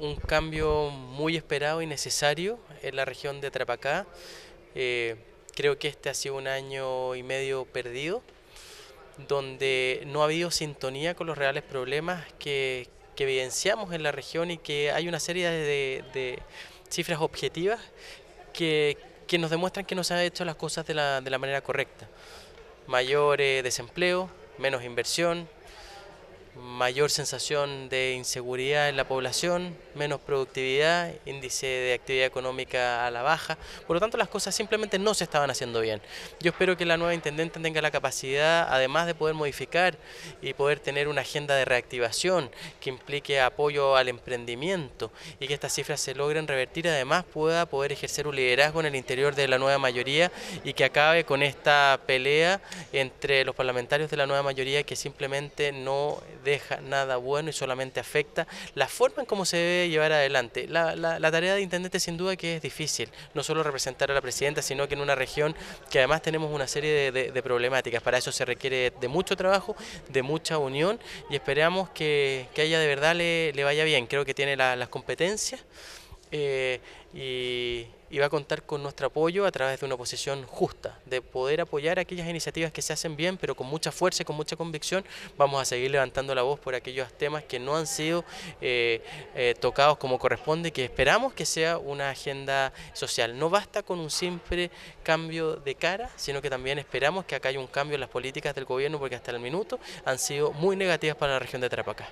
un cambio muy esperado y necesario en la región de Trapacá. Eh, creo que este ha sido un año y medio perdido, donde no ha habido sintonía con los reales problemas que, evidenciamos en la región y que hay una serie de, cifras objetivas que, nos demuestran que no se han hecho las cosas de la, manera correcta. Mayor desempleo, menos inversión, mayor sensación de inseguridad en la población, menos productividad, índice de actividad económica a la baja. Por lo tanto, las cosas simplemente no se estaban haciendo bien. Yo espero que la nueva intendente tenga la capacidad, además de poder modificar y poder tener una agenda de reactivación que implique apoyo al emprendimiento y que estas cifras se logren revertir, además pueda poder ejercer un liderazgo en el interior de la nueva mayoría y que acabe con esta pelea entre los parlamentarios de la nueva mayoría que simplemente no deja nada bueno y solamente afecta la forma en cómo se debe llevar adelante. La, la, tarea de intendente sin duda que es difícil, no solo representar a la presidenta, sino que en una región que además tenemos una serie de, de, problemáticas. Para eso se requiere de mucho trabajo, de mucha unión y esperamos que, que a ella de verdad le, le vaya bien. Creo que tiene las competencias. Eh, y, va a contar con nuestro apoyo a través de una posición justa, de poder apoyar aquellas iniciativas que se hacen bien, pero con mucha fuerza y con mucha convicción vamos a seguir levantando la voz por aquellos temas que no han sido eh, eh, tocados como corresponde, que esperamos que sea una agenda social. No basta con un simple cambio de cara, sino que también esperamos que acá haya un cambio en las políticas del gobierno, porque hasta el minuto han sido muy negativas para la región de Tarapacá.